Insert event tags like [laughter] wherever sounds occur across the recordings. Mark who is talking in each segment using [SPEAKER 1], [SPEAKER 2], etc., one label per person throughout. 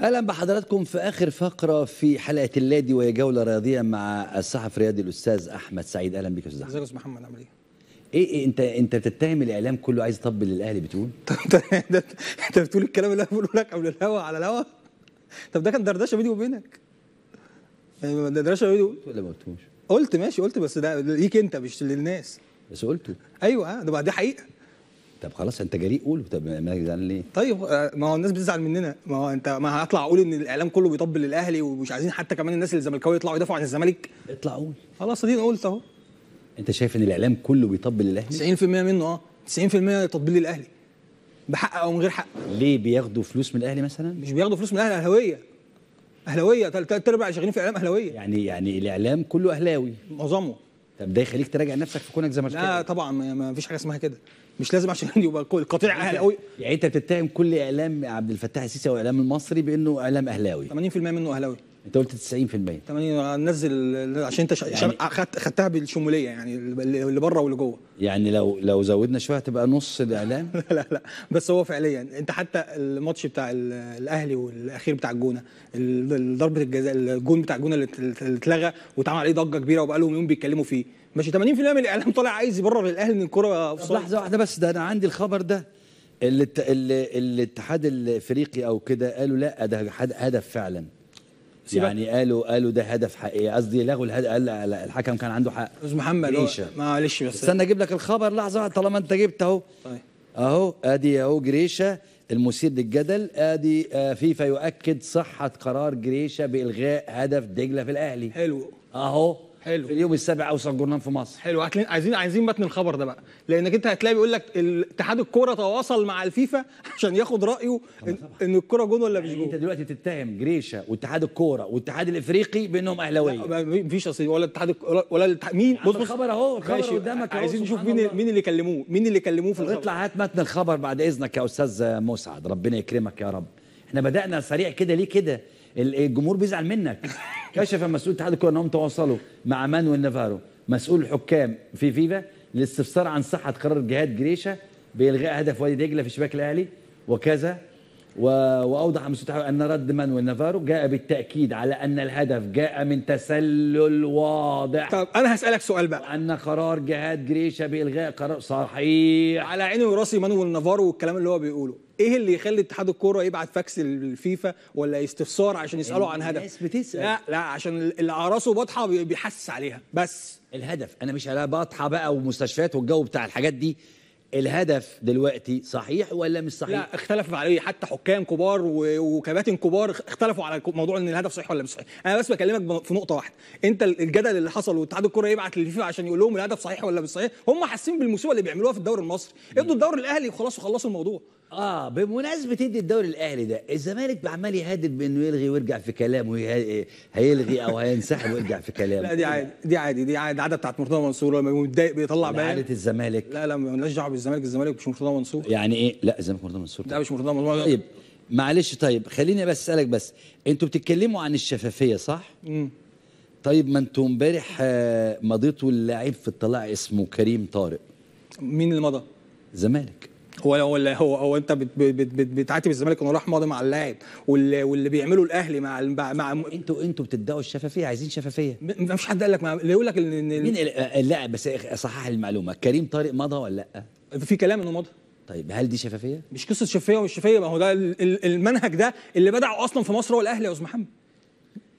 [SPEAKER 1] اهلا بحضراتكم في اخر فقره في حلقه اللادي وهي جوله رياضيه مع الصحفي الرياضي الاستاذ احمد سعيد اهلا بك يا استاذ
[SPEAKER 2] ازيك يا محمد عامل إيه؟,
[SPEAKER 1] ايه؟ ايه انت انت بتتهم الاعلام كله عايز يطبل للاهلي بتقول؟ [laughs] طب انت انت
[SPEAKER 2] بتقول الكلام اللي انا بقوله لك قبل الهوا على الهوا؟ طب ده كان دردشه بيني وبينك يعني دردشه بيني وبينك ولا ما قلتوش؟ قلت ماشي قلت بس ده ليك انت مش للناس بس قلته ايوه ده دي حقيقه طب خلاص انت جريء قول طب ما زعلان ليه؟ طيب آه، ما هو الناس بتزعل مننا ما هو انت ما هطلع اقول ان الاعلام كله بيطبل للاهلي ومش عايزين حتى كمان الناس الزملكاويه يطلعوا يدافعوا عن الزمالك اطلع قول خلاص اديني قلت اهو
[SPEAKER 1] انت شايف ان الاعلام
[SPEAKER 2] كله بيطبل للاهلي 90% منه اه 90% تطبيل للاهلي بحق او من غير حق ليه بياخدوا فلوس من الاهلي مثلا مش بياخدوا فلوس من الاهلي اهلاويه اهلاويه ثلاث ارباع شغالين
[SPEAKER 1] في الاعلام اهلاويه يعني يعني الاعلام كله اهلاوي معظمه طب ده يخليك تراجع نفسك في كونك زملكاوي لا طبعا ما فيش حاجه اسمها كده مش لازم عشان [laughs] يبقى القطيع يعني اهلاوي يعني انت بتتهم كل اعلام عبد الفتاح السيسي او الاعلام المصري بانه اعلام اهلاوي 80% منه اهلاوي انت قلت 90%
[SPEAKER 2] 80 نزل عشان انت يعني خدت خدتها بالشموليه يعني اللي بره واللي جوه
[SPEAKER 1] يعني لو لو زودنا شويه هتبقى نص الاعلام
[SPEAKER 2] لا, [laughs] لا لا بس هو فعليا انت حتى الماتش بتاع الاهلي والاخير بتاع الجونه ضربه الجزاء الجون بتاع الجونه اللي اتلغى واتعمل عليه ضجه كبيره وبقى لهم يوم بيتكلموا فيه ماشي 80% من الاعلام طالع عايز يبرر الاهلي من الكوره في لحظه واحده بس ده انا عندي الخبر ده اللي
[SPEAKER 1] الاتحاد الافريقي او كده قالوا لا ده هدف فعلا يعني قالوا قالوا ده هدف حقيقي قصدي لغوا الهدف قال لا الحكم كان عنده حق استاذ محمد معلش بس استنى اجيب لك الخبر لحظه طالما انت جبت اهو طيب. اهو ادي اهو جريشه المثير للجدل ادي آه، فيفا يؤكد صحه قرار جريشه بالغاء هدف
[SPEAKER 2] دجله في الاهلي حلو اهو حلو في اليوم السابع اوسع جورنان في مصر حلو عايزين عايزين متن الخبر ده بقى لانك انت هتلاقي بيقول لك اتحاد الكوره تواصل مع الفيفا [laughs] عشان ياخد رايه ان, إن الكوره جون ولا يعني مش جون انت دلوقتي تتهم جريشه واتحاد الكوره والاتحاد الافريقي بانهم اهلاويه مفيش اصل ولا اتحاد ولا الاتحاد مين بص بص الخبر اهو الخبر قدامك عايزين نشوف
[SPEAKER 1] مين مين اللي كلموه مين اللي كلموه في الخبر اطلع هات متن الخبر بعد اذنك يا استاذ مسعد ربنا يكرمك يا رب احنا بدانا سريع كده ليه كده الجمهور بيزعل منك [laughs] كشف مسؤول اتحاد الكره انهم تواصلوا مع مانويل نافارو مسؤول الحكام في فيفا للاستفسار عن صحه قرار جهاد جريشه بإلغاء هدف وادي دجلة في شباك الأهلي وكذا و... وأوضح مسؤول أن رد مانويل نافارو جاء بالتأكيد على أن الهدف جاء من تسلل واضح طب أنا هسألك سؤال بقى أن قرار جهاد جريشة
[SPEAKER 2] بإلغاء قرار صحيح على عيني وراسي مانويل نافارو والكلام اللي هو بيقوله ايه اللي يخلي اتحاد الكوره يبعت فاكس للفيفا ولا استفسار عشان يسالوا عن هدف الناس بتسال لا لا عشان اللي اعراسه واضحه بيحسس عليها بس الهدف انا مش على بطحه بقى ومستشفيات والجو بتاع الحاجات دي الهدف دلوقتي صحيح ولا مش صحيح؟ لا اختلف عليه حتى حكام كبار وكباتن كبار اختلفوا على موضوع ان الهدف صحيح ولا مش صحيح، انا بس بكلمك في نقطه واحده، انت الجدل اللي حصل واتحاد الكوره يبعت للفيفا عشان يقول لهم الهدف صحيح ولا مش صحيح، هم حاسين بالمصيبه اللي بيعملوها في الدوري المصري، ادوا الدوري الاهلي وخلاص وخلصوا الموضوع، اه بمناسبه
[SPEAKER 1] ادي الدوري الاهلي ده الزمالك عمال يهدد بانه يلغي ويرجع في كلامه هيلغي او هينسحب ويرجع في [laughs] كلامه لا
[SPEAKER 2] دي عادي دي عادي دي عادي العاده بتاعت مرتضى منصور لما متضايق بيطلع بيان عاده الزمالك لا لا مالناش دعوه بالزمالك الزمالك مش مرتضى منصور
[SPEAKER 1] يعني ايه لا الزمالك مرتضى منصور لا مش مرتضى منصور طيب معلش طيب خليني بس اسالك بس انتوا بتتكلموا عن الشفافيه صح؟ امم طيب ما انتوا امبارح آه، مضيتوا اللاعب في الطلاع اسمه كريم طارق
[SPEAKER 2] مين اللي مضى؟ زمالك هو هو هو هو انت بتعاتب الزمالك انه راح ماضي مع اللاعب واللي, واللي بيعمله الاهلي مع مع, مع انتوا انتوا بتدعوا الشفافيه عايزين شفافيه ما فيش حد قال لك اللي يقول لك ان مين آه، آه،
[SPEAKER 1] لا بس صحح المعلومه
[SPEAKER 2] كريم طارق مضى ولا لا في كلام انه مضى طيب هل دي شفافيه مش قصه شفافيه ومش شفافيه ما هو ده المنهج ده اللي بدعه اصلا في مصر هو الاهلي يا استاذ محمد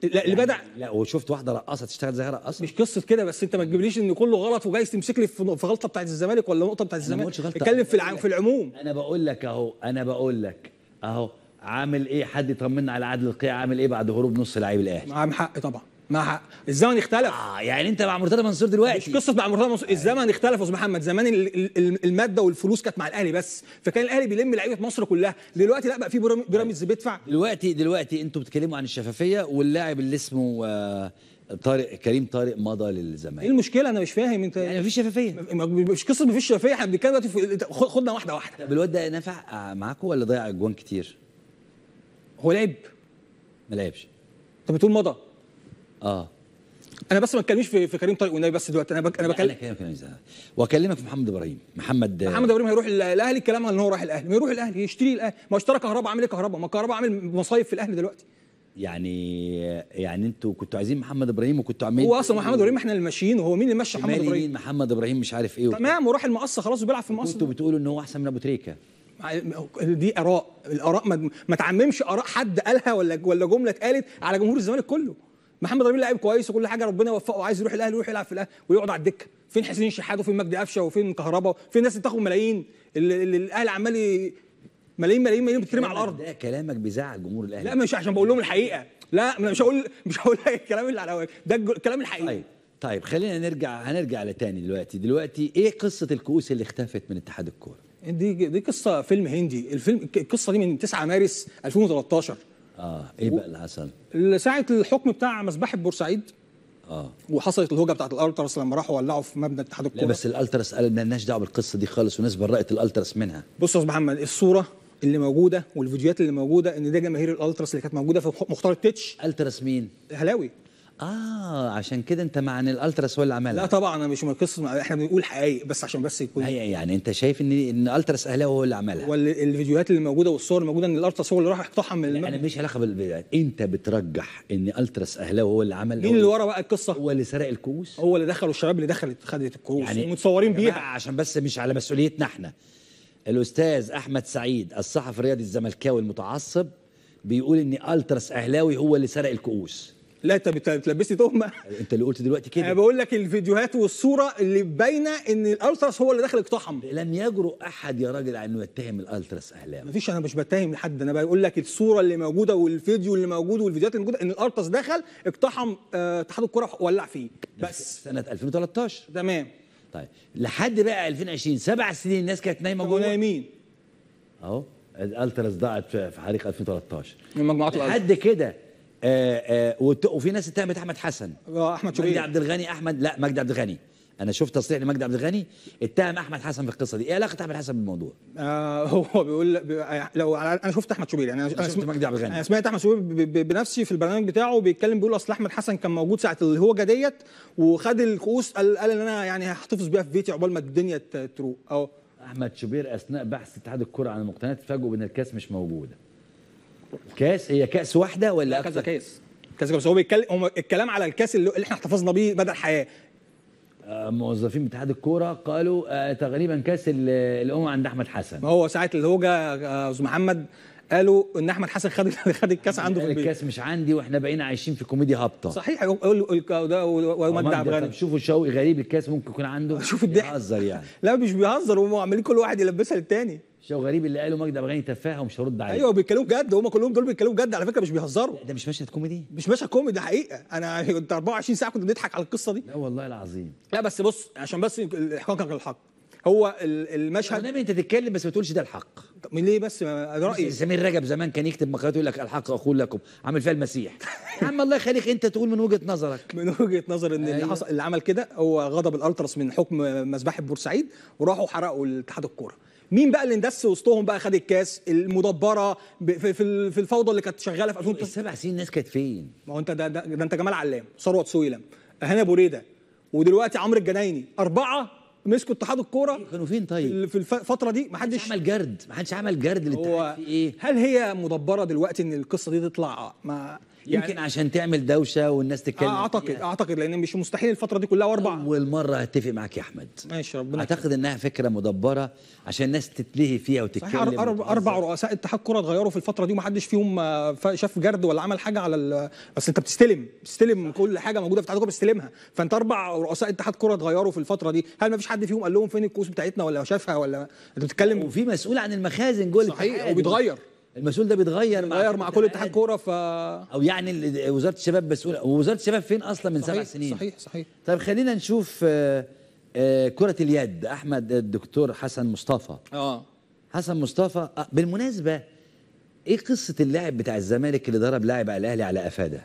[SPEAKER 2] لا اللي يعني بدا لا وشفت واحده رقاصه تشتغل زي رقاصه مش قصه كده بس انت ما تجيبليش ان كله غلط وجايز تمسك لي في غلطه بتاعت الزمالك ولا نقطه بتاعت الزمالك اتكلم في العام في العموم
[SPEAKER 1] انا بقول لك اهو انا بقول لك اهو عامل ايه حد يطمنا على عادل القيعي عامل ايه بعد هروب نص لعيب الاهلي معاه حق طبعا
[SPEAKER 2] مع الزمن اختلف اه يعني انت مع مرتضى منصور دلوقتي مش قصه مع مرتضى منصور الزمن اختلف يا محمد زمان الماده والفلوس كانت مع الاهلي بس فكان الاهلي بيلم لعيبه مصر كلها دلوقتي لا بقى في بيراميدز طيب. بيدفع
[SPEAKER 1] دلوقتي دلوقتي انتوا بتتكلموا عن الشفافيه واللاعب اللي اسمه آه طارق كريم طارق مضى للزمالك ايه
[SPEAKER 2] المشكله انا مش فاهم انت يعني مفيش شفافيه
[SPEAKER 1] مش قصه مفيش شفافيه احنا بنتكلم دلوقتي خدنا واحده واحده طب الواد ده نفع آه، معاكم ولا ضيع اجوان
[SPEAKER 2] كتير؟ هو لعب ما لعبش طب بتقول مضى اه انا بس ما اتكلمش في, في كريم طارق والنبي بس دلوقتي انا بك انا بكلم
[SPEAKER 1] انا كلام واكلمك في محمد ابراهيم محمد آه. محمد
[SPEAKER 2] ابراهيم هيروح الاهلي الكلام ان هو رايح الاهلي ما يروح الاهلي يشتري الاهلي ما اشترى كهرباء عامل ايه كهرباء ما كهرباء عامل مصايف في الاهلي دلوقتي
[SPEAKER 1] يعني يعني انتوا كنتوا عايزين محمد ابراهيم وكنتوا عاملين هو اصلا محمد ابراهيم احنا اللي ماشيين وهو مين اللي مشى محمد ابراهيم مين محمد ابراهيم مش عارف ايه
[SPEAKER 2] تمام وراح المقصه خلاص وبيلعب في المقص انتوا بتقولوا ان هو احسن من ابو تريكه دي اراء الاراء ما تعممش اراء حد قالها ولا ولا جمله اتقالت على جمهور الزمالك كله محمد رميل لعيب كويس وكل حاجه ربنا يوفقه عايز يروح الاهلي يروح يلعب في الاهلي ويقعد على الدكه فين حسين شحات وفين مجدي قفشه وفين كهربا وفين ناس بتاخد ملايين اللي الاهلي عمال ملايين ملايين ملايين بتترمي على الارض ده
[SPEAKER 1] كلامك بيزعل جمهور الاهلي لا
[SPEAKER 2] مش عشان بقول لهم الحقيقه لا مش هقول مش هقول الكلام
[SPEAKER 1] اللي على ده الكلام الحقيقي طيب طيب خلينا نرجع هنرجع لتاني دلوقتي دلوقتي ايه
[SPEAKER 2] قصه الكؤوس اللي اختفت من اتحاد الكوره دي دي قصه فيلم هندي الفيلم القصه دي من 9 مارس 2013 اه
[SPEAKER 1] ايه بقى اللي حصل؟
[SPEAKER 2] ساعه الحكم بتاع مذبحه بورسعيد اه وحصلت الهوجه بتاعت الالتراس لما راحوا ولعوا في مبنى اتحاد الكوره لا بس
[SPEAKER 1] الالتراس قال مالناش دعوه بالقصه دي خالص وناس برأت الالتراس منها
[SPEAKER 2] بص يا استاذ محمد الصوره اللي موجوده والفيديوهات اللي موجوده ان ده جماهير الالتراس اللي كانت موجوده في مختار التتش التراس مين؟ هلاوي اه عشان كده انت مع ان الالتراس هو اللي عملها لا طبعا انا مش قصه احنا بنقول حقائق
[SPEAKER 1] بس عشان بس يكون هي يعني انت شايف ان ان الالترا اهلاوي هو اللي عملها والفيديوهات اللي موجوده والصور الموجوده ان الالتراس هو اللي راح اقتحم من المبنى انا ماليش علاقه بال انت بترجح ان التراس اهلاوي هو اللي عمل مين اللي ورا بقى القصه هو اللي سرق الكؤوس هو اللي دخل والشباب اللي دخلت خدت الكؤوس يعني متصورين بيها عشان بس مش على مسؤوليتنا احنا الاستاذ احمد سعيد الصحفي الرياضي الزملكاوي المتعصب بيقول ان التراس اهلاوي هو اللي سرق الكؤوس لا انت
[SPEAKER 2] بتلبسني تهمه انت اللي قلت دلوقتي كده انا بقول لك الفيديوهات والصوره اللي باينه ان الالتراس هو اللي داخل اقتحم لم يجرؤ احد يا راجل على انه يتهم الالتراس اهلاوي مفيش انا مش بتهم لحد انا بقول لك الصوره اللي موجوده والفيديو اللي موجود والفيديوهات اللي موجوده ان الالترس دخل اقتحم آه، اتحاد الكره وولع فيه بس سنه 2013 تمام طيب لحد
[SPEAKER 1] بقى 2020 سبع سنين الناس كانت نايمه جوه نايمين اهو الالتراس ضاعت في حريق 2013 من مجموعات الالتراس لحد كده آآ آه، آه، وفي ناس اتهمت احمد حسن
[SPEAKER 2] اه احمد شوقي مجدي عبد
[SPEAKER 1] الغني احمد لا مجدي عبد الغني انا شفت تصريح لمجدي عبد الغني اتهم احمد حسن في القصه دي ايه علاقه احمد حسن بالموضوع
[SPEAKER 2] آه [laughs] هو بيقول بي... آه، لو انا شفت احمد شوبير يعني انا شفت مجدي عبد الغني انا سمعت احمد شوبير بنفسي في البرنامج بتاعه بيتكلم بيقول اصل احمد حسن كان موجود ساعه الهوجه ديت وخد الكؤوس قال, قال ان انا يعني هحتفظ بيها في بيتي عقبال ما الدنيا تروق اهو احمد شوبير اثناء بحث اتحاد الكره عن المقتنيات فاجئوا بان الكاس مش موجوده كاس هي كاس واحده ولا كذا كاس كذا كاس هو بيتكلم الكلام على الكاس اللي احنا احتفظنا بيه مدى الحياه
[SPEAKER 1] آه، موظفين اتحاد الكوره قالوا آه، تقريبا كاس الامم عند احمد حسن ما هو ساعه الهوجه آه، استاذ محمد قالوا ان احمد حسن خد [laughs] خد الكاس عنده في البيت الكاس مش عندي واحنا بقينا عايشين في كوميديا هابطه صحيح
[SPEAKER 2] ومجدي
[SPEAKER 1] عبد الغني شوفوا شوقي غريب الكاس ممكن يكون عنده شوف الضحك بيهزر يعني [laughs] لا مش بيهزر وهم عمالين كل واحد يلبسها للتاني شو غريب اللي قاله مجدي ابو تفاهه ومش هرد عليه
[SPEAKER 2] ايوه بيتكلموا جد هم كلهم دول بيتكلموا جد على فكره مش بيهزروا ده مش مشهد كوميدي مش مشهد كوميدي حقيقه انا [laughs] كنت 24 ساعه كنت بنضحك على القصه دي لا والله العظيم لا بس بص عشان بس الحقيقه للحق هو المشهد نعم انت تتكلم بس ما تقولش ده الحق طب ليه بس رايي سمير
[SPEAKER 1] رجب زمان كان يكتب مقالات يقول لك الحق اقول لكم عامل فيها المسيح [laughs] يا عم الله يخليك انت تقول من وجهه
[SPEAKER 2] نظرك من وجهه نظر ان اللي أيوة. حصل اللي عمل كده هو غضب الالتراس من حكم مذبحه بورسعيد وراحوا حرقوا الاتحاد الكوره مين بقى اللي اندس وسطهم بقى خد الكاس المدبره في في الفوضى اللي كانت شغاله في 2009 السبع سنين الناس كانت فين؟ ما هو انت ده, ده, ده انت جمال علام ثروت سويلم هنا ريده ودلوقتي عمرو الجنايني اربعه مسكوا اتحاد الكوره إيه، كانوا فين طيب في الفتره دي ما حدش عمل جرد ما حدش عمل جرد للاتحاد في ايه هل هي مدبره دلوقتي ان القصه دي تطلع ما يعني يمكن عشان تعمل دوشه والناس تتكلم آه، اعتقد يعني اعتقد لان مش مستحيل الفتره دي كلها واربع اول مره هتفق معاك يا احمد ماشي ربنا اعتقد انها فكره مدبره عشان الناس تتلهي فيها وتتكلم صحيح أربع, اربع رؤساء اتحاد كره اتغيروا في الفتره دي ومحدش فيهم آه، شاف جرد ولا عمل حاجه على بس انت بتستلم بتستلم كل حاجه موجوده في اتحاد الكوره بتستلمها فانت اربع رؤساء اتحاد كره اتغيروا في الفتره دي هل ما فيش حد فيهم قال لهم فين الكؤوس بتاعتنا ولا شافها ولا انت بتتكلم وفي مسؤول عن المخازن جوه صحيح وبيتغير
[SPEAKER 1] المسؤول ده بيتغير بيتغير مع كل اتحاد كوره ف او يعني وزاره الشباب مسؤوله ووزاره الشباب فين اصلا من سبع سنين صحيح صحيح طب خلينا نشوف آه، آه، كره اليد احمد الدكتور حسن مصطفى اه حسن مصطفى آه، بالمناسبه ايه قصه اللاعب بتاع الزمالك اللي ضرب لاعب على الاهلي على افاده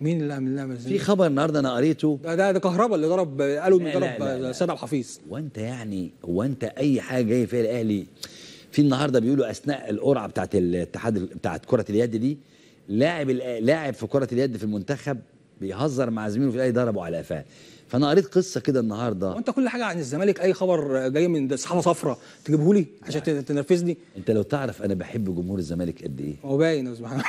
[SPEAKER 2] مين اللي عمل لاعب في خبر النهارده انا قريته ده ده كهربا اللي ضرب قالوا انه ضرب سيد عبد الحفيظ وانت
[SPEAKER 1] يعني هو انت اي حاجه جاي فيها الاهلي في النهارده بيقولوا اثناء القرعه بتاعت الاتحاد بتاعت كره اليد دي لاعب لاعب في كره اليد في المنتخب بيهزر مع زميله في الاهلي ضربه على قفاه فانا قريت قصه كده النهارده وانت كل حاجه عن الزمالك اي خبر جاي من الصحافه صفراء تجيبه لي عشان يعني تنرفزني انت لو تعرف انا بحب جمهور الزمالك قد ايه
[SPEAKER 2] هو باين يا [laughs]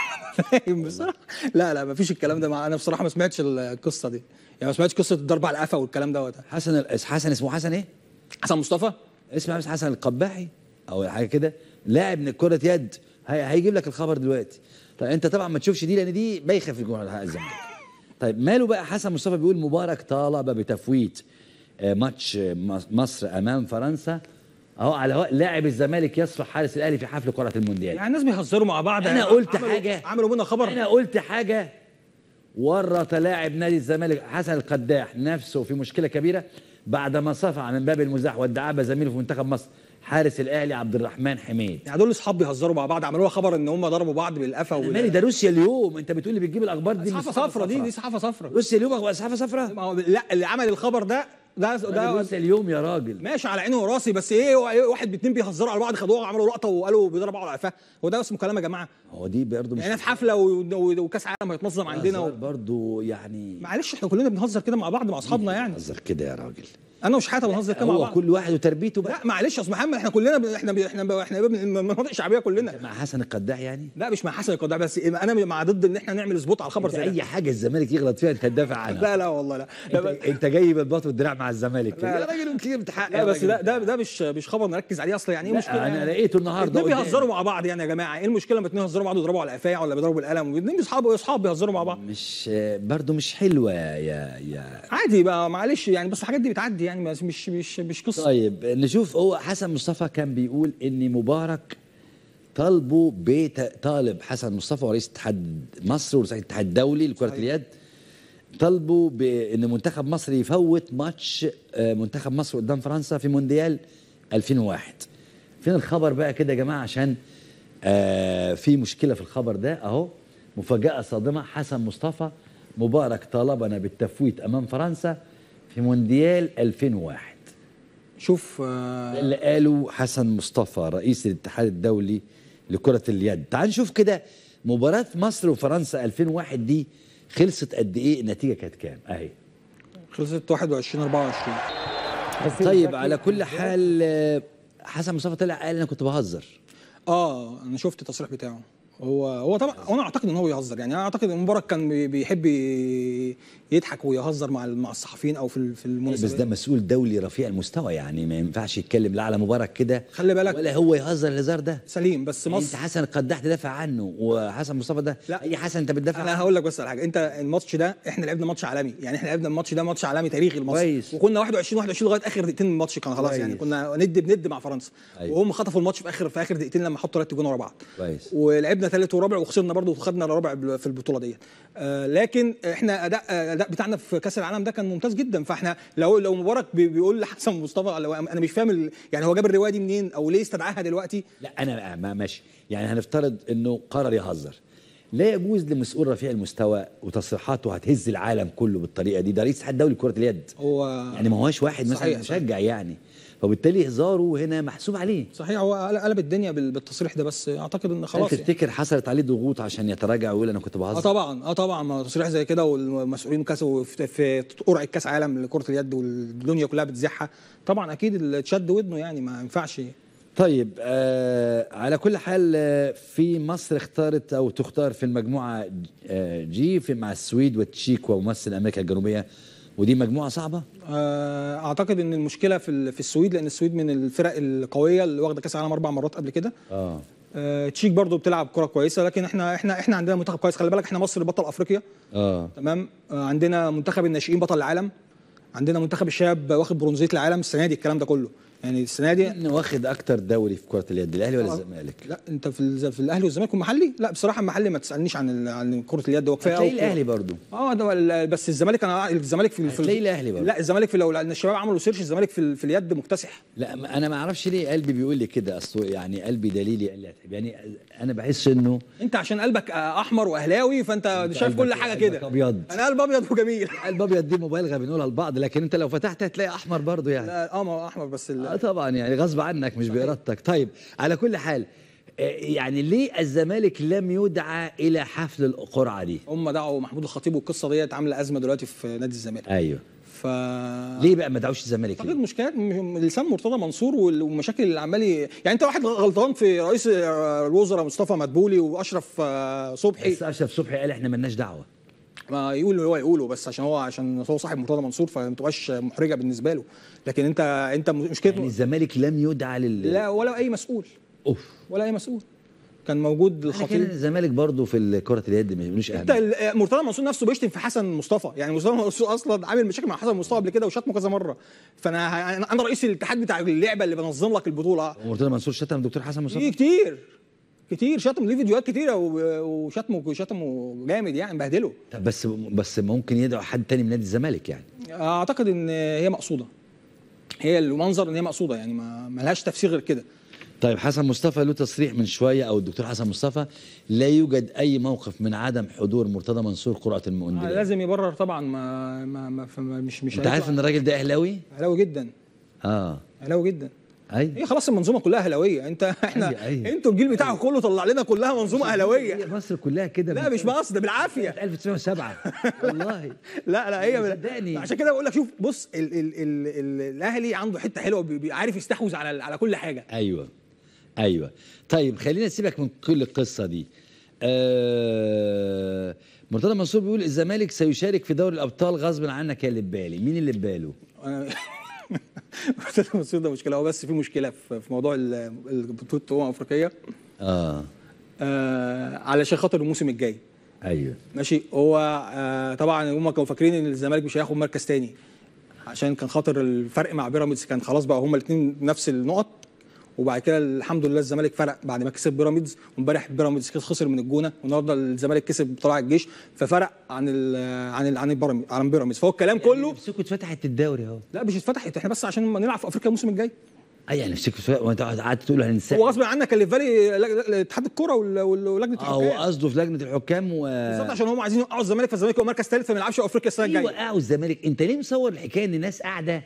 [SPEAKER 2] باين بصراحه لا لا ما فيش الكلام ده مع... انا بصراحه ما سمعتش القصه دي يعني ما سمعتش قصه الضرب على القفا والكلام دوت حسن حسن اسمه حسن ايه
[SPEAKER 1] حسن مصطفى اسمه حسن القباحي او حاجه كده لاعب من كره يد هيجيب لك الخبر دلوقتي طيب انت طبعا ما تشوفش دي لان دي بايخه في الجمهور الزمالك طيب ماله بقى حسن مصطفى بيقول مبارك طالب بتفويت آه، ماتش آه، مصر امام فرنسا اهو على لاعب الزمالك يصلح حارس الاهلي في حفل كره المونديال يعني الناس
[SPEAKER 2] بيهزروا مع بعض انا قلت عملوا حاجه عملوا منها خبر انا قلت
[SPEAKER 1] حاجه ورط لاعب نادي الزمالك حسن القداح نفسه في مشكله كبيره بعد ما صفع من باب المزاح وادعاه زميله في منتخب مصر حارس الاهلي عبد الرحمن حميد يعني دول اصحاب بيهزروا مع بعض عملوها
[SPEAKER 2] خبر ان هم ضربوا بعض بالقفا وال... مالي ده روسيا اليوم انت بتقول لي بتجيب الاخبار دي صحافه صفرا دي دي صحافه صفرا روسيا اليوم صحافه صفرا لا اللي عمل الخبر ده ده ده جزء اليوم يا راجل ماشي على عيني وراسي بس ايه, إيه، واحد باتنين بيهزروا على بعض خدوها وعملوا لقطه وقالوا بيضربوا بعض على قفاه هو ده اسمه كلام يا جماعه هو دي برضه مش يعني في حفله وكاس عالم هيتنظم عندنا و... برضه يعني معلش احنا كلنا بنهزر كده مع بعض مع اصحابنا يعني بنهزر كده يا راجل انا مش حاطه بنهزر كده مع بعض كل واحد وتربيته بقى لا معلش يا استاذ محمد احنا كلنا احنا احنا احنا ب... مناطق شعبيه كلنا مع حسن القداح يعني لا مش مع حسن القداح بس انا مع ضد ان احنا نعمل سبوت على الخبر زي اي حاجه الزمالك يغلط فيها انت هتدافع عنها لا لا والله لا انت جاي بالباط والدراع مع الزمالك لا يا راجل كتير بتحقق لا بس ده ده ده مش مش خبر نركز عليه اصلا يعني ايه مشكله انا يعني لقيته النهارده اتنين بيهزروا مع بعض يعني يا جماعه ايه المشكله لما اتنين يهزروا بعض ويضربوا على قفايع ولا بيضربوا بالقلم واتنين اصحاب اصحاب بيهزروا مع بعض مش برضه مش حلوه يا يا عادي بقى معلش يعني بس الحاجات دي بتعدي يعني مش مش مش, مش قصه
[SPEAKER 1] طيب نشوف هو حسن مصطفى كان بيقول ان مبارك طالبه طالب حسن مصطفى ورئيس اتحاد مصر ورئيس الاتحاد الدولي لكره اليد طالبوا بان منتخب مصر يفوت ماتش آه، منتخب مصر قدام فرنسا في مونديال 2001 فين الخبر بقى كده يا جماعه عشان آه، في مشكله في الخبر ده اهو مفاجاه صادمه حسن مصطفى مبارك طالبنا بالتفويت امام فرنسا في مونديال 2001 شوف آه، اللي قاله حسن مصطفى رئيس الاتحاد الدولي لكره اليد تعال نشوف كده مباراه مصر وفرنسا 2001 دي خلصت قد ايه النتيجه كانت كام اهي خلصت 21 24 طيب على كل
[SPEAKER 2] حال حسن مصطفى طلع قال انا كنت بهزر اه انا شفت التصريح بتاعه هو هو طبعا وانا اعتقد ان هو يهزر يعني انا اعتقد ان مبارك كان بيحب يضحك ويهزر مع مع الصحفيين او في في المناسبات بس ده
[SPEAKER 1] مسؤول دولي رفيع المستوى يعني ما ينفعش يتكلم لا على مبارك كده خلي بالك ولا هو
[SPEAKER 2] يهزر الهزار ده سليم بس يعني مصر انت حسن القداح تدافع عنه وحسن مصطفى ده لا اي حسن انت بتدافع انا هقول لك بس على حاجه انت الماتش ده احنا لعبنا ماتش عالمي يعني احنا لعبنا الماتش ده ماتش عالمي تاريخي لمصر كويس وكنا 21 21 لغايه اخر دقيقتين من الماتش كان خلاص يعني كنا ند بند مع فرنسا أيوه. وهم خطفوا الماتش في اخر في اخر دقيقتين لما حطوا ثلاث جون ورا بعض كويس ولعبنا جبنا ثالث ورابع وخسرنا برضه وخدنا رابع في البطوله ديت آه، لكن احنا اداء اداء بتاعنا في كاس العالم ده كان ممتاز جدا فاحنا لو لو مبارك بيقول لحسن مصطفى انا مش فاهم يعني هو جاب الروايه دي منين او ليه استدعاها دلوقتي
[SPEAKER 1] لا انا ما ماشي يعني هنفترض انه قرر يهزر لا يجوز لمسؤول رفيع المستوى وتصريحاته هتهز العالم كله بالطريقه دي ده رئيس اتحاد دولي كره اليد
[SPEAKER 2] هو يعني ما هواش واحد مثلا مشجع يعني فبالتالي هزاره هنا محسوب عليه صحيح هو قلب الدنيا بالتصريح ده بس اعتقد ان خلاص يعني.
[SPEAKER 1] تفتكر يعني. حصلت عليه ضغوط عشان يتراجع ويقول انا كنت بهزر اه
[SPEAKER 2] طبعا اه طبعا ما تصريح زي كده والمسؤولين كسوا في قرعه كاس عالم لكره اليد والدنيا كلها بتزحها طبعا اكيد اتشد ودنه يعني ما ينفعش طيب آه على كل حال آه، في
[SPEAKER 1] مصر اختارت او تختار في المجموعه آه، جي في مع السويد والتشيك وممثل امريكا الجنوبيه ودي مجموعه صعبه
[SPEAKER 2] آه، اعتقد ان المشكله في في السويد لان السويد من الفرق القويه اللي واخده كاس العالم اربع مرات قبل كده آه. اه تشيك برضو بتلعب كره كويسه لكن احنا احنا احنا عندنا منتخب كويس خلي بالك احنا مصر بطل افريقيا اه تمام آه، عندنا منتخب الناشئين بطل العالم عندنا منتخب الشباب واخد برونزيه العالم السنه دي الكلام ده كله يعني السنه دي واخد اكتر دوري في كره اليد الاهلي ولا الزمالك لا انت في في الاهلي والزمالك والمحلي لا بصراحه المحلي ما تسالنيش عن عن كره اليد هو كفايه قوي الاهلي برضو اه ده بس الزمالك انا الزمالك في في الاهلي برضو لا الزمالك في لو الشباب عملوا سيرش الزمالك في, في اليد مكتسح
[SPEAKER 1] لا انا ما اعرفش ليه قلبي بيقول لي كده اصل يعني قلبي دليلي يعني انا بحس انه
[SPEAKER 2] انت عشان قلبك احمر واهلاوي فانت شايف كل حاجه كده ابيض انا قلب ابيض
[SPEAKER 1] وجميل [laughs] قلب ابيض دي مبالغه بنقولها لبعض لكن انت لو فتحت هتلاقي احمر برضو يعني
[SPEAKER 2] لا اه ما هو احمر بس
[SPEAKER 1] اللي... آه طبعا يعني غصب عنك مش بارادتك طيب على كل حال آه، يعني ليه
[SPEAKER 2] الزمالك لم يدعى الى حفل القرعه دي؟ هم دعوا محمود الخطيب والقصه ديت عامله ازمه دلوقتي في نادي الزمالك ايوه ف
[SPEAKER 1] ليه بقى ما دعوش الزمالك؟ اعتقد
[SPEAKER 2] مشكله لسان مرتضى منصور والمشاكل اللي عمال يعني انت واحد غلطان في رئيس الوزراء مصطفى مدبولي واشرف آه، صبحي بس اشرف صبحي قال احنا مالناش دعوه ما يقول اللي هو يقوله بس عشان هو عشان هو صاحب مرتضى منصور فما تبقاش محرجه بالنسبه له لكن انت انت مشكلته يعني الزمالك لم يدعى لل لا ولا اي مسؤول اوف ولا اي مسؤول كان موجود
[SPEAKER 1] الخطيب الزمالك برضه في كره اليد مش انت
[SPEAKER 2] مرتضى منصور نفسه بيشتم في حسن مصطفى يعني مرتضى منصور اصلا عامل مشاكل مع حسن مصطفى قبل كده وشتمه كذا مره فانا انا رئيس الاتحاد بتاع اللعبه اللي بنظم لك البطوله
[SPEAKER 1] مرتضى منصور شتم دكتور حسن مصطفى
[SPEAKER 2] كتير كتير شتم ليه فيديوهات كتيره وشتمه شتمه جامد يعني بهدله
[SPEAKER 1] طب بس بس ممكن يدعو حد تاني من نادي الزمالك يعني
[SPEAKER 2] اعتقد ان هي مقصوده هي المنظر ان هي مقصوده يعني ما لهاش تفسير غير كده
[SPEAKER 1] طيب حسن مصطفى له تصريح من شويه او الدكتور حسن مصطفى لا يوجد اي موقف من عدم حضور مرتضى منصور قرعه المؤندية آه،
[SPEAKER 2] لازم يبرر طبعا ما, ما, ما, مش مش انت عارف ان الراجل ده اهلاوي؟ اهلاوي جدا اه اهلاوي جدا اي هي إيه، خلاص المنظومه كلها اهلاويه انت احنا انتوا الجيل بتاعكم كله طلع لنا كلها منظومه اهلاويه مصر كلها كده لا مش مصر ده بالعافيه 1907 [laughs] والله [laughs] لا لا هي صدقني عشان كده بقول لك شوف بص الاهلي عنده حته حلوه
[SPEAKER 1] عارف يستحوذ على على كل حاجه ايوه ايوه طيب خلينا سيبك من كل القصه دي آه مرتضى منصور بيقول الزمالك سيشارك في دوري الابطال غصب عنك يا لبالي مين اللي بباله
[SPEAKER 2] [laughs] مرتضى منصور ده مشكله هو بس في مشكله في موضوع البطوله الامم الافريقيه اه, آه علشان خاطر الموسم الجاي ايوه ماشي هو آه طبعا هم كانوا فاكرين ان الزمالك مش هياخد مركز تاني عشان كان خاطر الفرق مع بيراميدز كان خلاص بقى هما الاثنين نفس النقط وبعد كده الحمد لله الزمالك فرق بعد ما كسب بيراميدز وامبارح بيراميدز خسر من الجونه والنهارده الزمالك كسب بطلائع الجيش ففرق عن ال عن ال عن عن بيراميدز فهو الكلام يعني كله نفسكم اتفتحت الدوري اهو لا مش اتفتحت احنا بس عشان نلعب في افريقيا الموسم الجاي اي آه، يعني
[SPEAKER 1] نفسك وانت قعدت تقول هننسى
[SPEAKER 2] هو غصب عنك كاليفالي اتحاد الكوره ولجنه آه، الحكام هو قصده في لجنه الحكام و بالظبط عشان هم عايزين يوقعوا الزمالك فالزمالك هو مركز ثالث فما يلعبش افريقيا
[SPEAKER 1] السنه أيوة، الجايه يوقعوا أيوة، الزمالك انت ليه مصور الحكايه ان الناس قاعده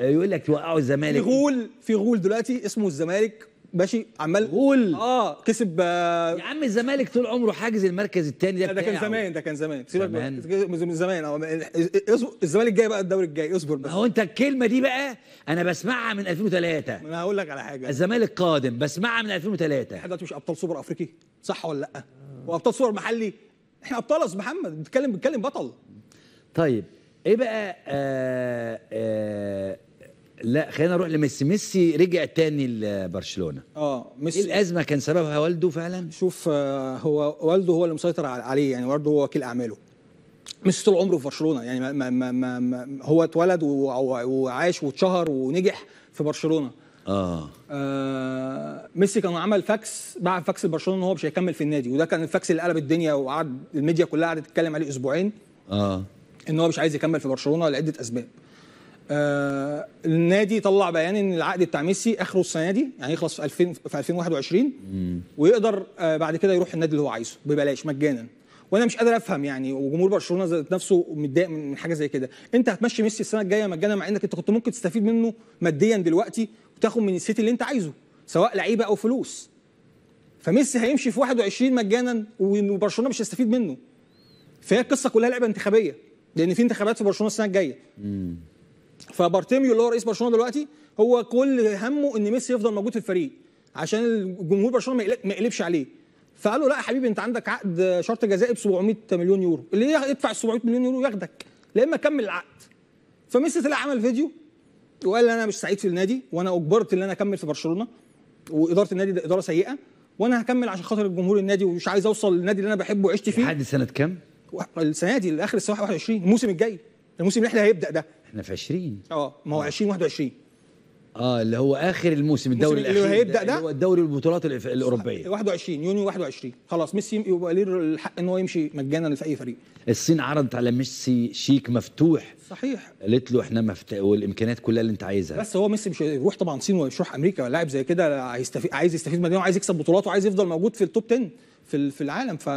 [SPEAKER 1] يقول لك توقعوا الزمالك في
[SPEAKER 2] غول في غول دلوقتي اسمه الزمالك ماشي عمال غول اه كسب آه يا عم الزمالك طول عمره حاجز المركز الثاني ده ده كان زمان ده كان زمان سيبك من زمان اه
[SPEAKER 1] الزمالك جاي بقى الدوري الجاي اصبر بس هو انت الكلمه دي بقى انا بسمعها من 2003
[SPEAKER 2] انا هقول لك على حاجه الزمالك قادم بسمعها من 2003 احنا دلوقتي مش ابطال سوبر افريقي صح ولا لا؟ وابطال سوبر محلي احنا ابطال يا محمد بنتكلم بنتكلم بطل
[SPEAKER 1] طيب ايه بقى آه آه لا خلينا نروح لميسي ميسي رجع تاني لبرشلونه
[SPEAKER 2] اه ميسي ايه الازمه كان سببها والده فعلا شوف آه، هو والده هو اللي مسيطر عليه يعني والده هو وكيل اعماله ميسي طول عمره في برشلونه يعني ما ما ما ما هو اتولد وعاش واتشهر ونجح في برشلونه آه. اه ميسي كان عمل فاكس بعد فاكس لبرشلونه ان هو مش هيكمل في النادي وده كان الفاكس اللي قلب الدنيا وقعد الميديا كلها قعدت تتكلم عليه اسبوعين اه ان هو مش عايز يكمل في برشلونه لعده اسباب آه النادي طلع بيان ان العقد بتاع ميسي اخره السنه دي يعني يخلص في 2000 في 2021 مم. ويقدر آه بعد كده يروح النادي اللي هو عايزه ببلاش مجانا وانا مش قادر افهم يعني وجمهور برشلونه ذات نفسه متضايق من حاجه زي كده انت هتمشي ميسي السنه الجايه مجانا مع انك انت كنت ممكن تستفيد منه ماديا دلوقتي وتاخد من السيتي اللي انت عايزه سواء لعيبه او فلوس فميسي هيمشي في 21 مجانا وبرشلونه مش هيستفيد منه فهي القصه كلها لعبه انتخابيه لان في انتخابات في برشلونه السنه الجايه فبارتيميو اللي هو رئيس برشلونه دلوقتي هو كل همه ان ميسي يفضل موجود في الفريق عشان الجمهور برشلونه ما يقلبش عليه فقال له لا يا حبيبي انت عندك عقد شرط جزائي ب 700 مليون يورو اللي يدفع 700 مليون يورو ياخدك لا اما كمل العقد فميسي طلع عمل فيديو وقال انا مش سعيد في النادي وانا اجبرت ان انا اكمل في برشلونه واداره النادي ده اداره سيئه وانا هكمل عشان خاطر الجمهور النادي ومش عايز اوصل للنادي اللي انا بحبه وعشت فيه لحد سنه كام؟ السنه دي لاخر السنه 21 الموسم الجاي الموسم اللي احنا هيبدا ده احنا في 20 اه ما هو 2021 آه. اه اللي
[SPEAKER 1] هو اخر الموسم الدوري الاخير اللي هيبدا ده هو
[SPEAKER 2] الدوري البطولات الاوروبيه 21 يونيو 21 خلاص ميسي يبقى ليه الحق ان هو يمشي مجانا في اي فريق
[SPEAKER 1] الصين عرضت على ميسي شيك مفتوح صحيح قالت له احنا مفت... والامكانيات كلها اللي انت عايزها
[SPEAKER 2] بس هو ميسي مش هيروح طبعا الصين ومش يروح امريكا لاعب زي كده هيستفي... عايز يستفيد ماديا وعايز يكسب بطولات وعايز يفضل موجود في التوب 10 في في العالم ف...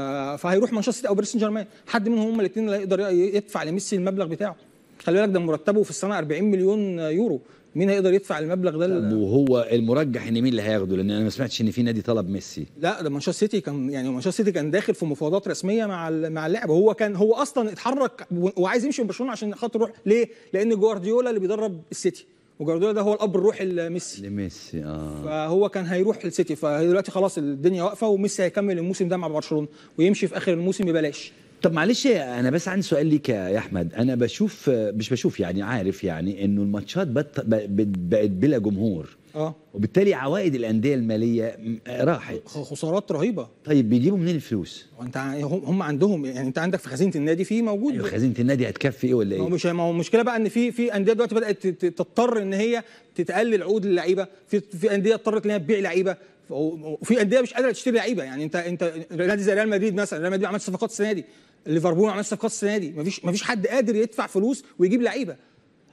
[SPEAKER 2] فهيروح مانشستر او باريس سان جيرمان حد منهم هم الاثنين اللي هيقدر يدفع لميسي المبلغ بتاعه خلي بالك ده مرتبه في السنه 40 مليون يورو مين هيقدر يدفع المبلغ ده طب وهو المرجح ان مين اللي هياخده لان انا ما سمعتش ان في نادي طلب ميسي لا ده مانشستر سيتي كان يعني مانشستر سيتي كان داخل في مفاوضات رسميه مع مع اللاعب هو كان هو اصلا اتحرك وعايز يمشي من برشلونه عشان خاطر يروح ليه لان جوارديولا اللي بيدرب السيتي وجوارديولا ده هو الاب الروحي لميسي لميسي اه فهو كان هيروح السيتي فدلوقتي خلاص الدنيا واقفه وميسي هيكمل الموسم ده مع برشلونه ويمشي في اخر الموسم ببلاش طب معلش انا بس عندي سؤال ليك يا احمد
[SPEAKER 1] انا بشوف مش بشوف يعني عارف يعني انه الماتشات بقت بلا جمهور
[SPEAKER 2] اه وبالتالي عوائد الانديه الماليه راحت خسارات رهيبه طيب بيجيبوا منين الفلوس؟ انت هم عندهم يعني انت عندك في خزينه النادي في موجود أيوة خزينه النادي هتكفي ايه ولا ايه؟ مش ما هو المشكله بقى ان في في انديه دلوقتي بدات تضطر ان هي تتقلل عقود اللعيبه في في انديه اضطرت ان هي تبيع لعيبه وفي انديه مش قادره تشتري لعيبه يعني انت انت نادي زي ريال مدريد مثلا ريال مدريد ما عملش صفقات السنه دي ليفربول عمل صفقات السنه دي مفيش مفيش حد قادر يدفع فلوس ويجيب لعيبه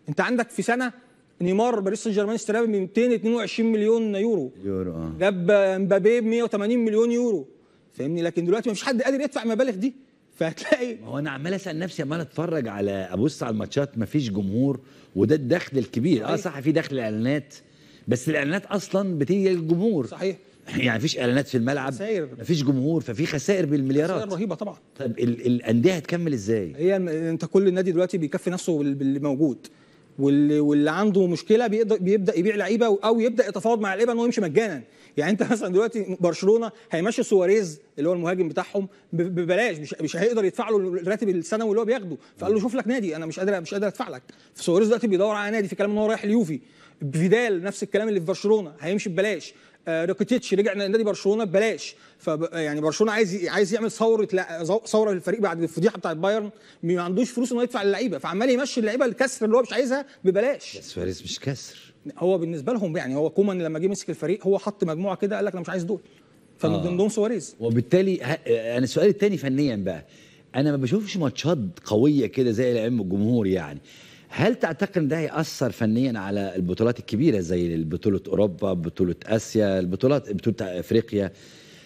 [SPEAKER 2] انت عندك في سنه نيمار باريس سان جيرمان اشتراه ب 222 مليون يورو يورو اه جاب مبابي ب 180 مليون يورو فاهمني لكن دلوقتي مفيش حد قادر يدفع المبالغ دي فهتلاقي ما هو انا عمال اسال نفسي عمال اتفرج على
[SPEAKER 1] ابص على الماتشات مفيش جمهور وده الدخل الكبير آه، صحيح. اه صح في دخل اعلانات بس الاعلانات اصلا بتيجي للجمهور صحيح [laughs] يعني مفيش اعلانات في الملعب خسائر مفيش جمهور
[SPEAKER 2] ففي خسائر بالمليارات خسائر رهيبه طبعا طب الانديه هتكمل ازاي؟ هي انت كل نادي دلوقتي بيكفي نفسه باللي موجود واللي واللي عنده مشكله بيقدر بيبدا يبيع لعيبه او يبدا يتفاوض مع لعيبه ان هو يمشي مجانا يعني انت [laughs] مثلا دلوقتي برشلونه هيمشي سواريز اللي هو المهاجم بتاعهم ببلاش مش مش هيقدر يدفع له الراتب السنوي اللي هو بياخده فقال له شوف لك نادي انا مش قادر مش قادر ادفع لك سواريز دلوقتي بيدور على نادي في كلام ان هو رايح اليوفي فيدال نفس الكلام اللي في برشلونه هيمشي ببلاش ركوتيتش آه، رجع نادي برشلونه ببلاش فيعني برشلونه عايز عايز يعمل ثوره ثوره للفريق بعد الفضيحه بتاعت بايرن ما عندوش فلوس انه يدفع اللعيبه فعمال يمشي اللعيبه الكسر اللي هو مش عايزها ببلاش بس
[SPEAKER 1] فارس مش كسر
[SPEAKER 2] هو بالنسبه لهم يعني هو كومان لما جه مسك الفريق هو حط مجموعه كده قال لك انا مش عايز دول فمن آه. ضمنهم سواريز وبالتالي
[SPEAKER 1] آه، انا السؤال الثاني فنيا بقى انا ما بشوفش ماتشات قويه كده زي الايام الجمهور يعني هل تعتقد ده هيأثر فنيا على البطولات الكبيره زي بطوله اوروبا بطوله اسيا البطولات بطوله افريقيا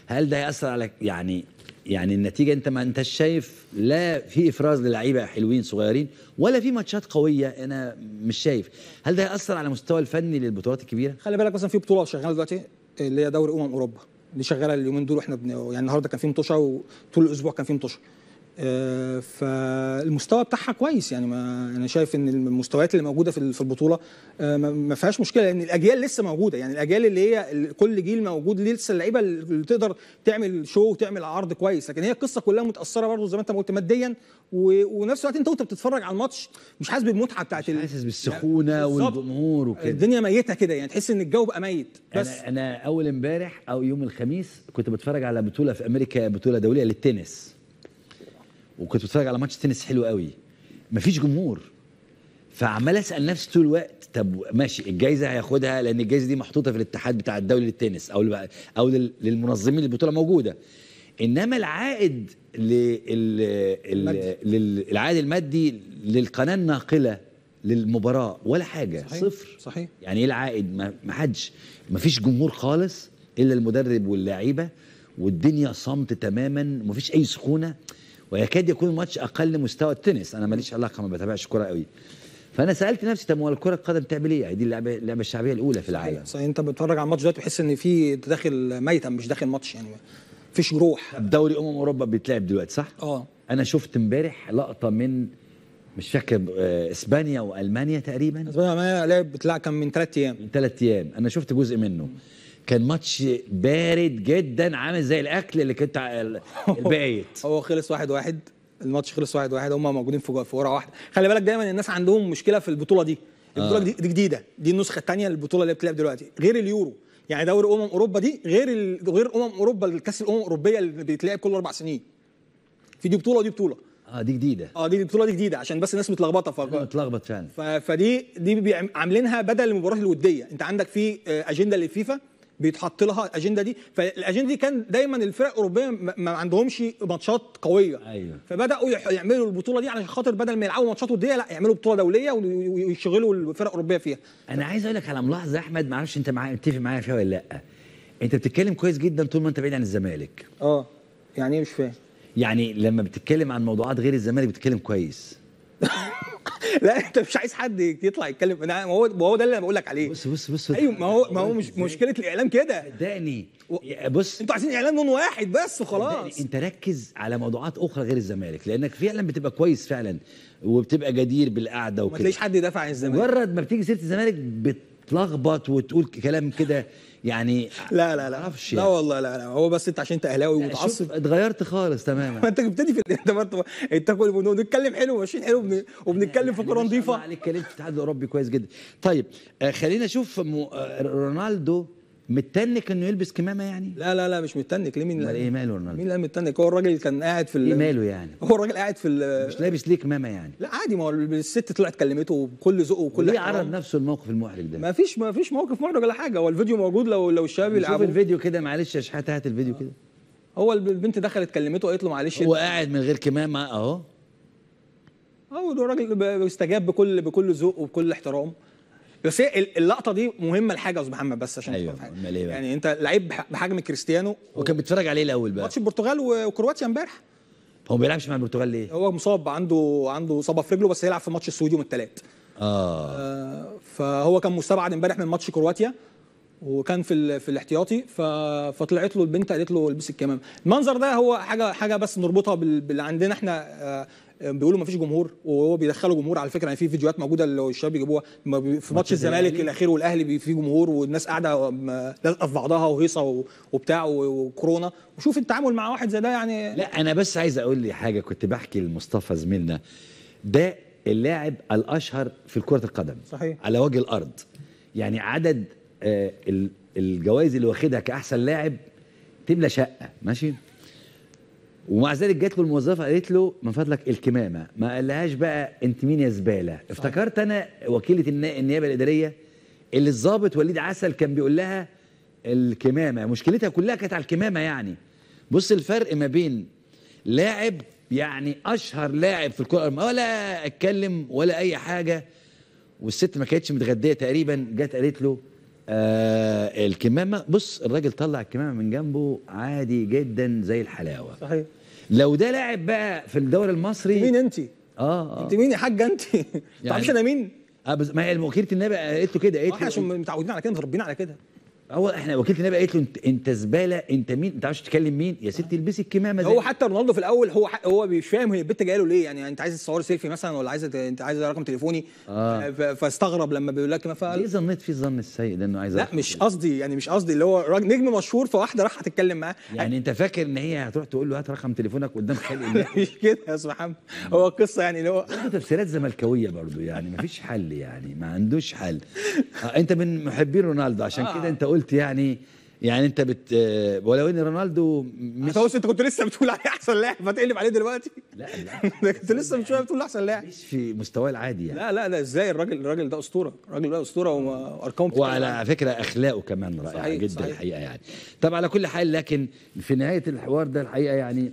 [SPEAKER 1] هل ده هيأثر على يعني يعني النتيجه انت ما انتش شايف لا في افراز للعيبه حلوين صغيرين ولا في ماتشات قويه انا مش شايف هل ده هيأثر على المستوى الفني للبطولات الكبيره
[SPEAKER 2] خلي بالك مثلا في بطوله شغاله دلوقتي اللي هي دوري امم اوروبا دي شغاله اليومين دول واحنا بن... يعني النهارده كان في مطوشه وطول الاسبوع كان في مطوشه آه، فالمستوى بتاعها كويس يعني ما انا شايف ان المستويات اللي موجوده في البطوله آه، ما فيهاش مشكله لان الاجيال لسه موجوده يعني الاجيال اللي هي كل جيل موجود لسه اللعيبه اللي تقدر تعمل شو وتعمل عرض كويس لكن هي القصه كلها متاثره برضه زي ما انت قلت ماديا ونفس الوقت انت وانت بتتفرج على الماتش مش حاسس بالمتعه بتاعت مش حاسس يعني بالسخونه
[SPEAKER 1] والجمهور وكده
[SPEAKER 2] الدنيا ميته كده يعني تحس ان
[SPEAKER 1] الجو بقى ميت بس انا, أنا اول امبارح او يوم الخميس كنت بتفرج على بطوله في امريكا بطوله دوليه للتنس وكنت بتفرج على ماتش تنس حلو قوي مفيش جمهور فعمال اسال نفسي طول الوقت طب ماشي الجايزه هياخدها لان الجايزه دي محطوطه في الاتحاد بتاع الدولي للتنس او او للمنظمين البطوله موجوده انما العائد للعائد المادي للقناه الناقله للمباراه ولا حاجه صحيح. صفر صحيح يعني ايه العائد ما حدش ما فيش جمهور خالص الا المدرب واللعيبه والدنيا صمت تماما ومفيش اي سخونه ويكاد يكون الماتش اقل مستوى التنس انا ماليش علاقه ما بتابعش كوره قوي فانا سالت نفسي طب هو الكره القدم تعمل ايه؟ يعني دي اللعبه اللعبه الشعبيه الاولى في العالم
[SPEAKER 2] صحيح انت بتتفرج على الماتش دلوقتي تحس ان في داخل ميت مش داخل ماتش يعني فيش روح دوري امم اوروبا بيتلعب دلوقتي صح؟ اه انا شفت امبارح لقطه من مش
[SPEAKER 1] فاكر آه، اسبانيا والمانيا تقريبا اسبانيا والمانيا لعب بتلعب كان من ثلاث ايام من ثلاث ايام انا شفت جزء منه م. كان ماتش بارد جدا عامل زي الاكل اللي كنت
[SPEAKER 2] [laughs] البايت هو خلص واحد واحد الماتش خلص واحد واحد هم موجودين في في واحده خلي بالك دايما الناس عندهم مشكله في البطوله دي آه. البطوله آه. دي جديده دي النسخه الثانيه للبطوله اللي بتلعب دلوقتي غير اليورو يعني دوري امم اوروبا دي غير ال... غير امم اوروبا الكاس الامم الاوروبيه اللي بيتلعب كل اربع سنين في دي بطوله ودي بطوله اه دي جديده اه دي البطوله دي جديده عشان بس الناس متلخبطه ف... متلخبط فعلا ف... فدي دي عاملينها بدل المباريات الوديه انت عندك في آه، اجنده للفيفا بيتحط لها الاجنده دي فالاجنده دي كان دايما الفرق الاوروبيه ما عندهمش ماتشات قويه أيوة. فبداوا يعملوا البطوله دي علشان خاطر بدل ما يلعبوا ماتشات وديه لا يعملوا بطوله دوليه ويشغلوا الفرق الاوروبيه فيها انا عايز اقول لك على ملاحظه احمد ما اعرفش
[SPEAKER 1] انت معايا متفق معايا فيها ولا لا انت بتتكلم كويس جدا طول ما انت بعيد عن الزمالك اه يعني ايه مش فاهم يعني لما بتتكلم عن موضوعات غير الزمالك بتتكلم كويس
[SPEAKER 2] [laughs] لا انت مش عايز حد يطلع يتكلم انا ما هو ده اللي انا بقول لك عليه بص بص بص ايوه ما هو ما هو مش مشكله الاعلام كده صدقني بص انتوا عايزين اعلان لون واحد بس وخلاص
[SPEAKER 1] انت ركز على موضوعات اخرى غير الزمالك لانك فعلا بتبقى كويس فعلا وبتبقى جدير بالقعده وكده ما تلاقيش حد يدافع عن الزمالك مجرد ما بتيجي سيره الزمالك بتلخبط وتقول
[SPEAKER 2] كلام كده يعني لا لا لا معرفش لا يعني. والله لا لا هو بس انت عشان انت اهلاوي متعصب اتغيرت خالص تماما [laughs] ما انت جبتني في انت برضه انت كل بنتكلم حلو ماشيين حلو وبن...
[SPEAKER 1] وبنتكلم في يعني كوره نظيفه عليك اتكلمت في الاتحاد الاوروبي كويس جدا طيب آه، خلينا نشوف م... آه،
[SPEAKER 2] رونالدو متنك انه يلبس كمامه يعني؟ لا لا لا مش متنك ليه مين امال ايه ماله رونالدو؟ مين اللي متنك؟ هو الراجل كان قاعد في ايه ماله يعني؟ [laughs] هو الراجل قاعد في مش لابس ليه كمامه يعني؟ لا عادي ما هو الست طلعت كلمته بكل ذوق وكل ليه عرض
[SPEAKER 1] نفسه الموقف المحرج ده؟
[SPEAKER 2] ما فيش ما فيش موقف محرج ولا حاجه هو الفيديو موجود لو لو الشباب يلعبوا شوف الفيديو كده معلش يا شحاته هات الفيديو كده هو البنت دخلت كلمته وقالت له معلش هو قاعد من غير كمامه اهو هو الراجل استجاب بكل بكل ذوق وبكل احترام بس هي اللقطه دي مهمه لحاجه يا استاذ محمد بس عشان أيوة إيه حاجة. يعني انت لعيب بحجم كريستيانو وكان بيتفرج عليه الاول بقى ماتش البرتغال وكرواتيا امبارح هو ما بيلعبش مع البرتغال ليه؟ هو مصاب عنده عنده اصابه في رجله بس هيلعب في ماتش السويد يوم الثلاث آه. آه فهو كان مستبعد امبارح من ماتش كرواتيا وكان في ال... في الاحتياطي ف... فطلعت له البنت قالت له البس الكمامه المنظر ده هو حاجه حاجه بس نربطها بال... باللي عندنا احنا آه آه، بيقولوا ما فيش جمهور وهو بيدخلوا جمهور على فكره يعني في فيديوهات موجوده اللي الشباب بيجيبوها في ماتش الزمالك الاخير والاهلي في جمهور والناس قاعده لازقه في بعضها وهيصه وبتاع وكورونا وشوف التعامل مع واحد زي ده يعني لا
[SPEAKER 1] انا بس عايز اقول لي حاجه كنت بحكي لمصطفى زميلنا ده اللاعب الاشهر في كره القدم صحيح على وجه الارض يعني عدد آه، الجوائز اللي واخدها كاحسن لاعب تملى شقه ماشي ومع ذلك جات له الموظفه قالت له من فضلك الكمامه ما قالهاش بقى انت مين يا زباله افتكرت انا وكيله النيابه الاداريه اللي الظابط وليد عسل كان بيقول لها الكمامه مشكلتها كلها كانت على الكمامه يعني بص الفرق ما بين لاعب يعني اشهر لاعب في الكره ولا اتكلم ولا اي حاجه والست ما كانتش متغديه تقريبا جت قالت له آه الكمامه بص الراجل طلع الكمامه من جنبه عادي جدا زي الحلاوه صحيح لو ده لاعب بقى في الدوري المصري مين انت؟ اه اه انت مين يا حاج انت؟ ما يعني تعرفش انا مين؟ ما هي وكيله النبي قالت له كده قالت له احنا عشان متعودين على كده متربيين على كده هو احنا وكيله النبي قالت له انت انت زباله انت مين انت عايز تتكلم مين يا ستي البسي الكمامه زي هو
[SPEAKER 2] حتى رونالدو في الاول هو هو مش فاهم هي البت جايه له ليه يعني انت عايز تصور سيلفي مثلا ولا عايز انت عايز رقم تليفوني آه. فاستغرب لما بيقول لك ما فقال ليه ظنيت في الظن السيء ده انه عايز لا مش يعني؟ قصدي يعني مش قصدي اللي هو نجم مشهور فواحده راح تتكلم معاه يعني, انت فاكر ان هي هتروح تقول له هات رقم تليفونك قدام خالق الله [laughs] مش كده يا استاذ محمد هو قصه يعني اللي هو [laughs] تفسيرات زملكاويه
[SPEAKER 1] برضه يعني ما فيش حل يعني ما عندوش حل آه، انت من محبي رونالدو عشان آه. كده انت قلت قلت يعني يعني انت بت ولو ان رونالدو مش هو انت كنت لسه
[SPEAKER 2] بتقول عليه احسن لاعب فتقلب عليه دلوقتي لا لا [laughs] كنت لسه من شويه بتقول احسن لاعب مش في مستواه العادي يعني لا لا لا ازاي الراجل الراجل ده اسطوره الراجل ده اسطوره وارقام وعلى فكره اخلاقه كمان
[SPEAKER 1] رائعه صحيح جدا صحيح. الحقيقه يعني طب على كل حال لكن في نهايه الحوار ده الحقيقه يعني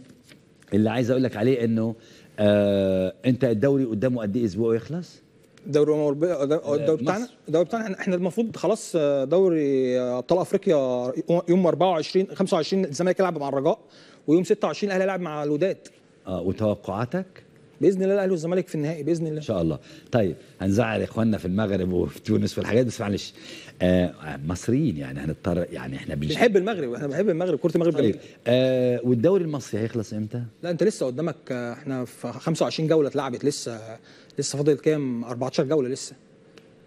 [SPEAKER 1] اللي عايز اقول لك عليه انه آه انت الدوري قدامه قد ايه اسبوع
[SPEAKER 2] ويخلص؟ دوري الامم الاوروبيه الدوري بتاعنا الدوري بتاعنا احنا المفروض خلاص آه، دوري آه، ابطال افريقيا يوم 24 25 الزمالك يلعب مع الرجاء ويوم 26 الاهلي يلعب مع الوداد اه وتوقعاتك باذن الله الاهلي والزمالك في النهائي باذن الله ان شاء
[SPEAKER 1] الله طيب هنزعل اخواننا في المغرب وفي تونس والحاجات بس معلش آه مصريين يعني هنضطر يعني احنا بنحب المغرب احنا بنحب المغرب كره المغرب طيب آه والدوري المصري هيخلص امتى
[SPEAKER 2] لا انت لسه قدامك آه، احنا في 25 جوله اتلعبت لسه لسه فاضل كام 14 جوله لسه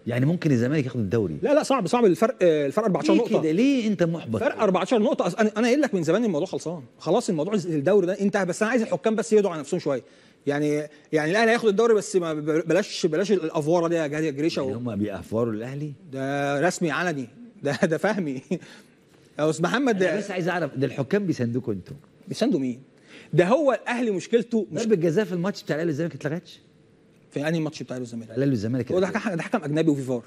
[SPEAKER 1] يعني ممكن الزمالك ياخد
[SPEAKER 2] الدوري لا لا صعب صعب الفرق آه، الفرق 14 ليه نقطه كده ليه انت محبط فرق 14 نقطه انا قايل لك من زمان الموضوع خلصان خلاص الموضوع الدوري ده انتهى بس انا عايز الحكام بس يدعوا على نفسهم شويه يعني يعني الاهلي هياخد الدوري بس ما بلاش بلاش الافواره دي يا جهاد جريشه يعني هم بيأفوروا الاهلي ده رسمي علني ده ده فهمي [laughs] يا استاذ محمد ده بس عايز اعرف ده الحكام بيساندوكوا انتوا بيساندوا مين؟ ده هو الاهلي مشكلته مش ضربه جزاء في الماتش بتاع الاهلي والزمالك اتلغتش في انهي ماتش بتاع الاهلي والزمالك؟ الاهلي والزمالك ده حكم اجنبي وفي فار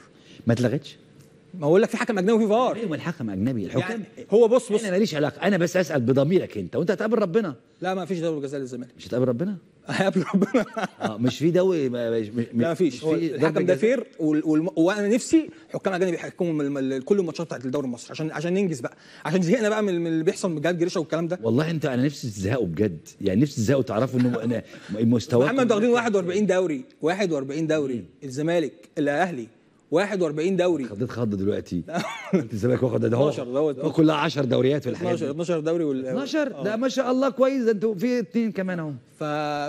[SPEAKER 2] ما اتلغتش ما اقول لك في حكم اجنبي وفي
[SPEAKER 1] فار ايوه الحكم اجنبي الحكم يعني هو بص بص انا ماليش علاقه انا بس اسال بضميرك انت وانت هتقابل ربنا
[SPEAKER 2] لا ما فيش دوري جزاء للزمالك مش هتقابل ربنا [laughs] هيقابل ربنا اه مش في دوري مش, مش لا فيش مش في الحكم ده فير وانا نفسي حكام اجانب يحكموا كل الماتشات بتاعت الدوري المصري عشان عشان ننجز بقى عشان زهقنا بقى من اللي بيحصل من جهاد جريشه والكلام ده والله انت انا نفسي تزهقوا بجد يعني نفسي تزهقوا تعرفوا انه انا مستواكم محمد واخدين 41 [laughs] دوري 41 دوري الزمالك الاهلي 41 دوري خضيت خض دلوقتي انت الزمالك واخد ده 12 دوت كلها 10 دوريات في الحياه 12 12 دوري وال 12 ده آه. ما شاء الله كويس ده انتوا في اثنين كمان اهو ف...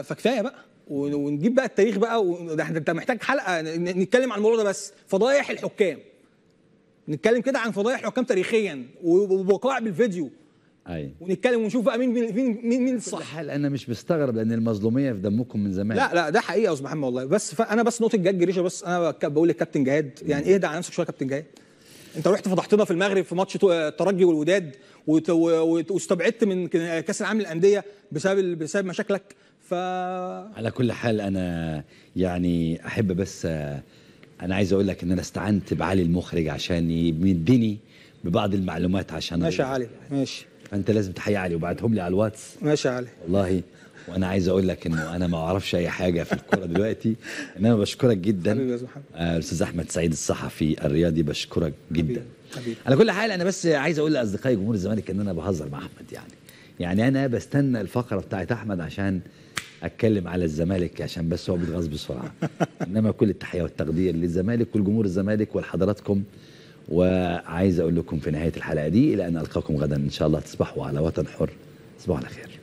[SPEAKER 2] فكفايه بقى ونجيب بقى التاريخ بقى ده انت محتاج حلقه نتكلم عن الموضوع ده بس فضايح الحكام نتكلم كده عن فضايح حكام تاريخيا وبقاع بالفيديو أي. ونتكلم ونشوف بقى مين مين مين,
[SPEAKER 1] مين الصح انا مش مستغرب لان المظلوميه في دمكم من زمان لا
[SPEAKER 2] لا ده حقيقه يا استاذ محمد والله بس انا بس نقطه جد جريشه بس انا بقول للكابتن جهاد يعني اهدى على نفسك شويه كابتن جهاد انت رحت فضحتنا في المغرب في ماتش الترجي والوداد واستبعدت من كاس العالم للانديه بسبب بسبب مشاكلك ف
[SPEAKER 1] على كل حال انا يعني احب بس آه، انا عايز اقول لك ان انا استعنت بعلي المخرج عشان يمدني ببعض المعلومات عشان ماشي يا علي ماشي فانت لازم تحيي علي وبعتهم لي على الواتس ماشي يا علي والله وانا عايز اقول لك انه انا ما اعرفش اي حاجه في الكوره دلوقتي ان انا بشكرك جدا آه، استاذ احمد سعيد الصحفي الرياضي بشكرك جدا حبيب. على كل حال انا بس عايز اقول لاصدقائي جمهور الزمالك ان انا بهزر مع احمد يعني يعني انا بستنى الفقره بتاعت احمد عشان اتكلم على الزمالك عشان بس هو بيتغاظ بسرعه [laughs] انما كل التحيه والتقدير للزمالك والجمهور الزمالك ولحضراتكم وعايز اقول لكم في نهايه الحلقه دي الى ان القاكم غدا ان شاء الله تصبحوا على وطن حر تصبحوا على خير